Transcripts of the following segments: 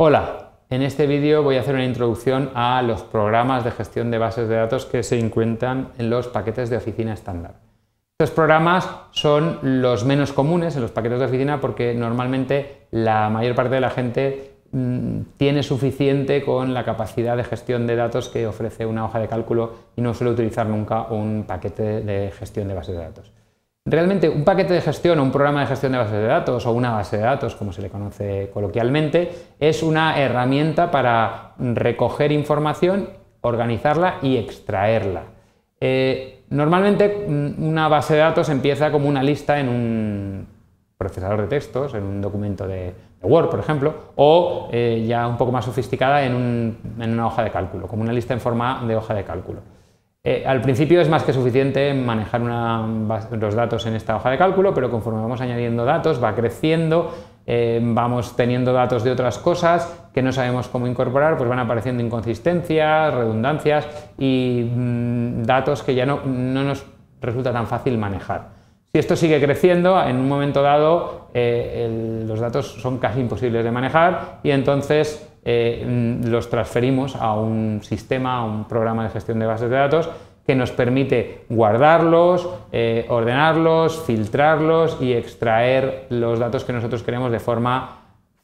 Hola, en este vídeo voy a hacer una introducción a los programas de gestión de bases de datos que se encuentran en los paquetes de oficina estándar. Estos programas son los menos comunes en los paquetes de oficina porque normalmente la mayor parte de la gente mm, tiene suficiente con la capacidad de gestión de datos que ofrece una hoja de cálculo y no suele utilizar nunca un paquete de gestión de bases de datos. Realmente un paquete de gestión o un programa de gestión de bases de datos o una base de datos, como se le conoce coloquialmente, es una herramienta para recoger información, organizarla y extraerla. Eh, normalmente mm, una base de datos empieza como una lista en un procesador de textos, en un documento de, Word, por ejemplo, o eh, ya un poco más sofisticada en, una hoja de cálculo, como una lista en forma de hoja de cálculo. Eh, al principio es más que suficiente manejar los datos en esta hoja de cálculo, pero conforme vamos añadiendo datos, va creciendo, eh, vamos teniendo datos de otras cosas que no sabemos cómo incorporar, pues van apareciendo inconsistencias, redundancias y mm, datos que ya no, nos resulta tan fácil manejar. Si esto sigue creciendo, en un momento dado eh, los datos son casi imposibles de manejar y entonces eh, mm, los transferimos a un sistema, a un programa de gestión de bases de datos que nos permite guardarlos, eh, ordenarlos, filtrarlos y extraer los datos que nosotros queremos de forma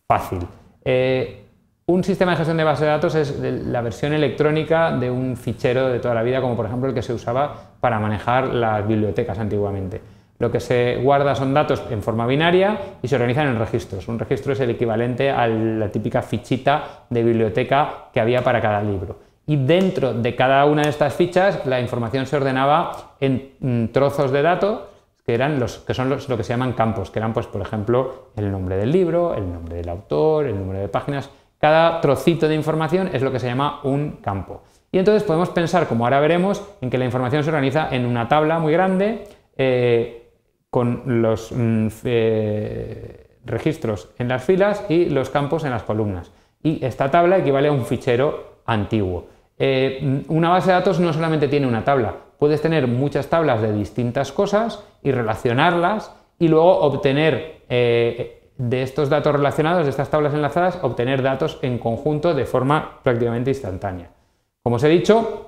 fácil. Eh, un sistema de gestión de bases de datos es la versión electrónica de un fichero de toda la vida, como por ejemplo el que se usaba para manejar las bibliotecas antiguamente. Lo que se guarda son datos en forma binaria y se organizan en registros. Un registro es el equivalente a la típica fichita de biblioteca que había para cada libro. Y dentro de cada una de estas fichas la información se ordenaba en mm, trozos de datos que eran los que son lo que se llaman campos, que eran pues por ejemplo el nombre del libro, el nombre del autor, el número de páginas. Cada trocito de información es lo que se llama un campo. Y entonces podemos pensar, como ahora veremos, en que la información se organiza en una tabla muy grande. Eh, con los mm, eh, registros en las filas y los campos en las columnas. Y esta tabla equivale a un fichero antiguo. Eh, mm, una base de datos no solamente tiene una tabla, puedes tener muchas tablas de distintas cosas y relacionarlas y luego obtener eh, de estos datos relacionados, de estas tablas enlazadas, obtener datos en conjunto de forma prácticamente instantánea. Como os he dicho,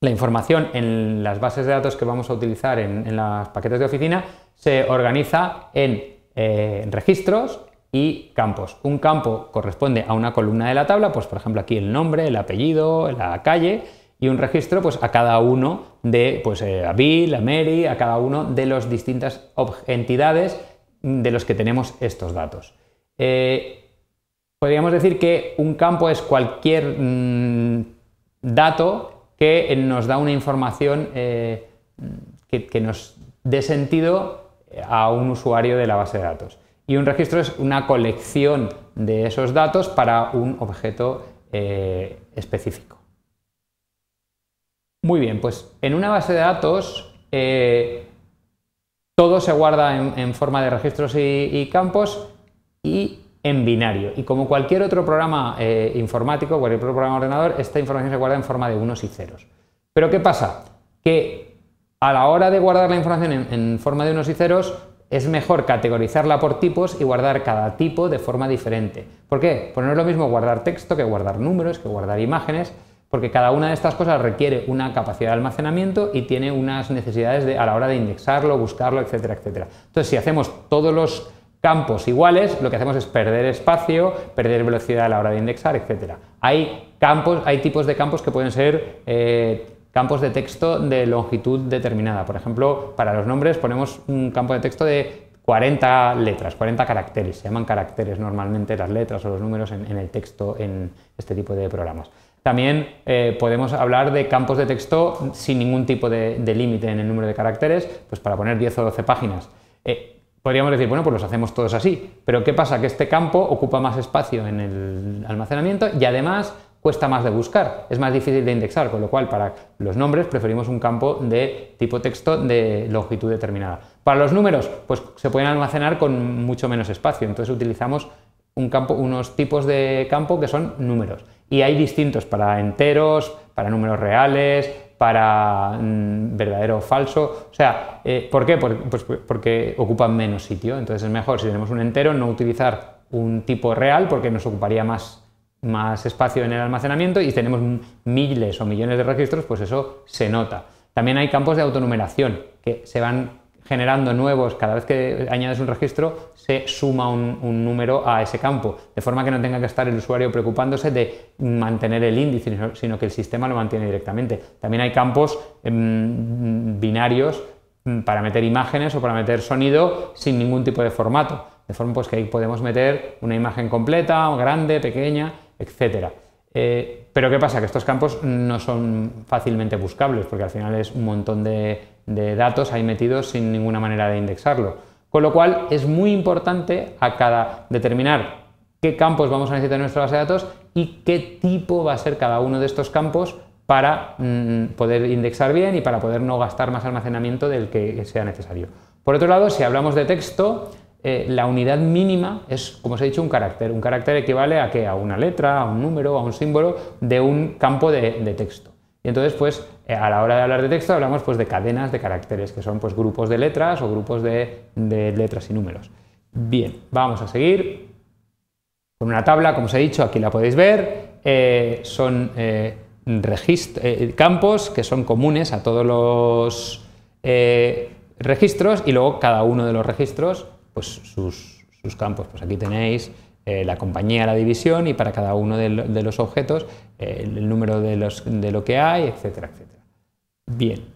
la información en las bases de datos que vamos a utilizar en, los paquetes de oficina se organiza en eh, registros y campos. Un campo corresponde a una columna de la tabla, pues por ejemplo aquí el nombre, el apellido, la calle, y un registro pues a cada uno de, pues eh, a Bill, a Mary, a cada uno de las distintas entidades de los que tenemos estos datos. Eh, podríamos decir que un campo es cualquier mm, dato que eh, nos da una información eh, que, nos dé sentido eh, a un usuario de la base de datos. Y un registro es una colección de esos datos para un objeto específico. Muy bien, pues en una base de datos todo se guarda en, forma de registros y, y campos y en binario. Y como cualquier otro programa eh, informático, cualquier otro programa ordenador, esta información se guarda en forma de unos y ceros. Pero ¿qué pasa? Que a la hora de guardar la información en, forma de unos y ceros, es mejor categorizarla por tipos y guardar cada tipo de forma diferente. ¿Por qué? Pues no es lo mismo guardar texto que guardar números, que guardar imágenes, porque cada una de estas cosas requiere una capacidad de almacenamiento y tiene unas necesidades de, a la hora de indexarlo, buscarlo, etcétera, etcétera. Entonces, si hacemos todos los campos iguales, lo que hacemos es perder espacio, perder velocidad a la hora de indexar, etc. Hay, campos, hay tipos de campos que pueden ser eh, campos de texto de longitud determinada. Por ejemplo, para los nombres ponemos un campo de texto de 40 letras, 40 caracteres, se llaman caracteres normalmente las letras o los números en, el texto en este tipo de programas. También eh, podemos hablar de campos de texto sin ningún tipo de, límite en el número de caracteres, pues para poner 10 o 12 páginas. Eh, podríamos decir, bueno, pues los hacemos todos así. Pero ¿qué pasa? Que este campo ocupa más espacio en el almacenamiento y además cuesta más de buscar, es más difícil de indexar, con lo cual para los nombres preferimos un campo de tipo texto de longitud determinada. Para los números, pues se pueden almacenar con mucho menos espacio, entonces utilizamos un campo, unos tipos de campo que son números. Y hay distintos para enteros, para números reales, para mm, verdadero o falso. O sea, eh, ¿por qué? Porque, pues, porque ocupan menos sitio. Entonces es mejor, si tenemos un entero, no utilizar un tipo real porque nos ocuparía más, más espacio en el almacenamiento y tenemos miles o millones de registros, pues eso se nota. También hay campos de autonumeración que se van generando nuevos, cada vez que añades un registro, se suma un, número a ese campo, de forma que no tenga que estar el usuario preocupándose de mantener el índice, sino que el sistema lo mantiene directamente. También hay campos em, binarios em, para meter imágenes o para meter sonido sin ningún tipo de formato, de forma pues que ahí podemos meter una imagen completa, grande, pequeña, etcétera. Eh, pero ¿qué pasa? Que estos campos no son fácilmente buscables, porque al final es un montón de, datos ahí metidos sin ninguna manera de indexarlo. Con lo cual es muy importante a cada determinar qué campos vamos a necesitar en nuestra base de datos y qué tipo va a ser cada uno de estos campos para mm, poder indexar bien y para poder no gastar más almacenamiento del que sea necesario. Por otro lado, si hablamos de texto, eh, la unidad mínima es, como os he dicho, un carácter. Un carácter equivale a que a una letra, a un número, a un símbolo de un campo de, texto. Y entonces, pues, eh, a la hora de hablar de texto hablamos pues, de cadenas de caracteres, que son pues, grupos de letras o grupos de, letras y números. Bien, vamos a seguir con una tabla, como os he dicho, aquí la podéis ver. Eh, son campos que son comunes a todos los registros y luego cada uno de los registros pues, sus, sus campos. Pues aquí tenéis eh, la compañía, la división y para cada uno de, los objetos eh, el número de, los, de lo que hay, etcétera, etcétera. Bien.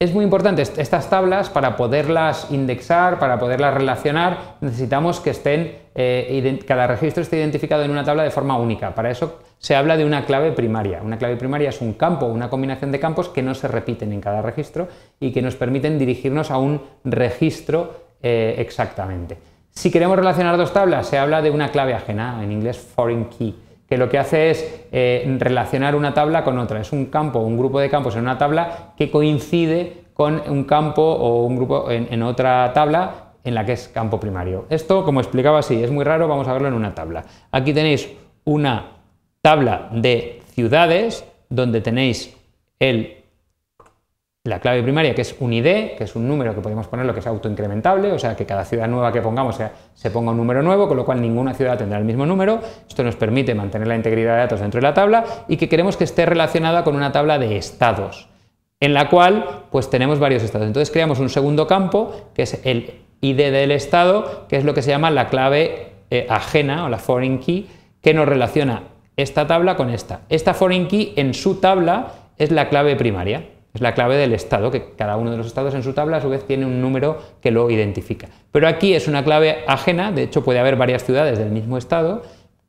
Es muy importante estas tablas para poderlas indexar, para poderlas relacionar, necesitamos que estén, eh, cada registro esté identificado en una tabla de forma única. Para eso se habla de una clave primaria. Una clave primaria es un campo, una combinación de campos que no se repiten en cada registro y que nos permiten dirigirnos a un registro eh, exactamente. Si queremos relacionar dos tablas, se habla de una clave ajena, en inglés foreign key que lo que hace es eh, relacionar una tabla con otra. Es un campo, un grupo de campos en una tabla que coincide con un campo o un grupo en, en otra tabla en la que es campo primario. Esto, como explicaba así, es muy raro, vamos a verlo en una tabla. Aquí tenéis una tabla de ciudades donde tenéis el la clave primaria, que es un ID, que es un número que podemos poner lo que es autoincrementable, o sea, que cada ciudad nueva que pongamos se, ponga un número nuevo, con lo cual ninguna ciudad tendrá el mismo número. Esto nos permite mantener la integridad de datos dentro de la tabla y que queremos que esté relacionada con una tabla de estados, en la cual pues tenemos varios estados. Entonces creamos un segundo campo, que es el ID del estado, que es lo que se llama la clave eh, ajena o la foreign key, que nos relaciona esta tabla con esta. Esta foreign key en su tabla es la clave primaria. Es la clave del estado, que cada uno de los estados en su tabla a su vez tiene un número que lo identifica. Pero aquí es una clave ajena, de hecho puede haber varias ciudades del mismo estado,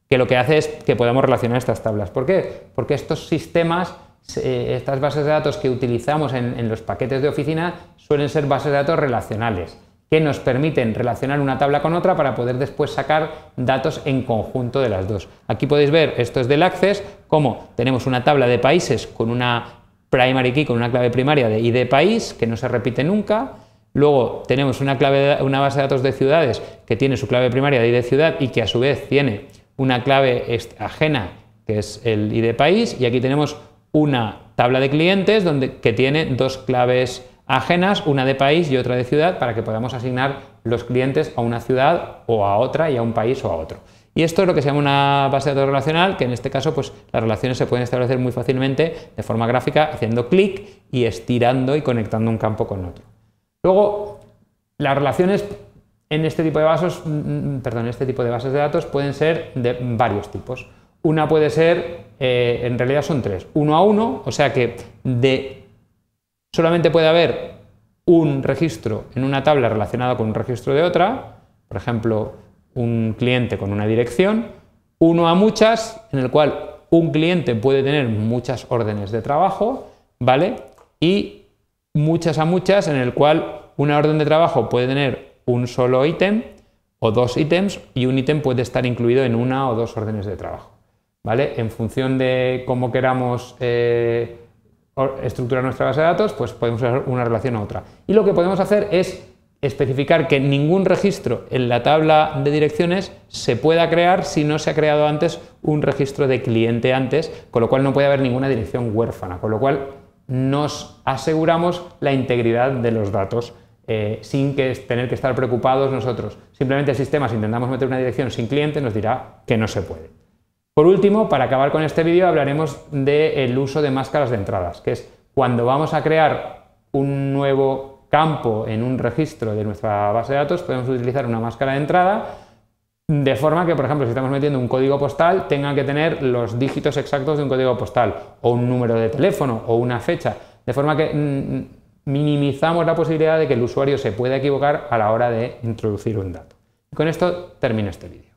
que lo que hace es que podamos relacionar estas tablas. ¿Por qué? Porque estos sistemas eh, estas bases de datos que utilizamos en, los paquetes de oficina suelen ser bases de datos relacionales, que nos permiten relacionar una tabla con otra para poder después sacar datos en conjunto de las dos. Aquí podéis ver, esto es del Access, cómo tenemos una tabla de países con una primary key con una clave primaria de ID país, que no se repite nunca. Luego tenemos una, clave, una base de datos de ciudades que tiene su clave primaria de ID ciudad y que a su vez tiene una clave ajena, que es el ID país. Y aquí tenemos una tabla de clientes que tiene dos claves ajenas, una de país y otra de ciudad, para que podamos asignar los clientes a una ciudad o a otra y a un país o a otro. Y esto es lo que se llama una base de datos relacional, que en este caso pues, las relaciones se pueden establecer muy fácilmente de forma gráfica haciendo clic y estirando y conectando un campo con otro. Luego, las relaciones en este tipo de bases, mm, mm, perdón, este tipo de bases de datos pueden ser de varios tipos. Una puede ser, eh, en realidad son tres, uno a uno, o sea que de, solamente puede haber un registro en una tabla relacionado con un registro de otra, por ejemplo, un cliente con una dirección, uno a muchas, en el cual un cliente puede tener muchas órdenes de trabajo, ¿vale? Y muchas a muchas, en el cual una orden de trabajo puede tener un solo ítem o dos ítems y un ítem puede estar incluido en una o dos órdenes de trabajo, ¿vale? En función de cómo queramos eh, estructurar nuestra base de datos, pues podemos hacer una relación a otra. Y lo que podemos hacer es especificar que ningún registro en la tabla de direcciones se pueda crear si no se ha creado antes un registro de cliente antes, con lo cual no puede haber ninguna dirección huérfana, con lo cual nos aseguramos la integridad de los datos eh, sin que tener que estar preocupados nosotros. Simplemente el sistema, si intentamos meter una dirección sin cliente, nos dirá que no se puede. Por último, para acabar con este vídeo, hablaremos del uso de máscaras de entradas, que es cuando vamos a crear un nuevo campo en un registro de nuestra base de datos, podemos utilizar una máscara de entrada de forma que, por ejemplo, si estamos metiendo un código postal, tenga que tener los dígitos exactos de un código postal, o un número de teléfono, o una fecha, de forma que mm, mm, minimizamos la posibilidad de que el usuario se pueda equivocar a la hora de introducir un dato. con esto termino este vídeo.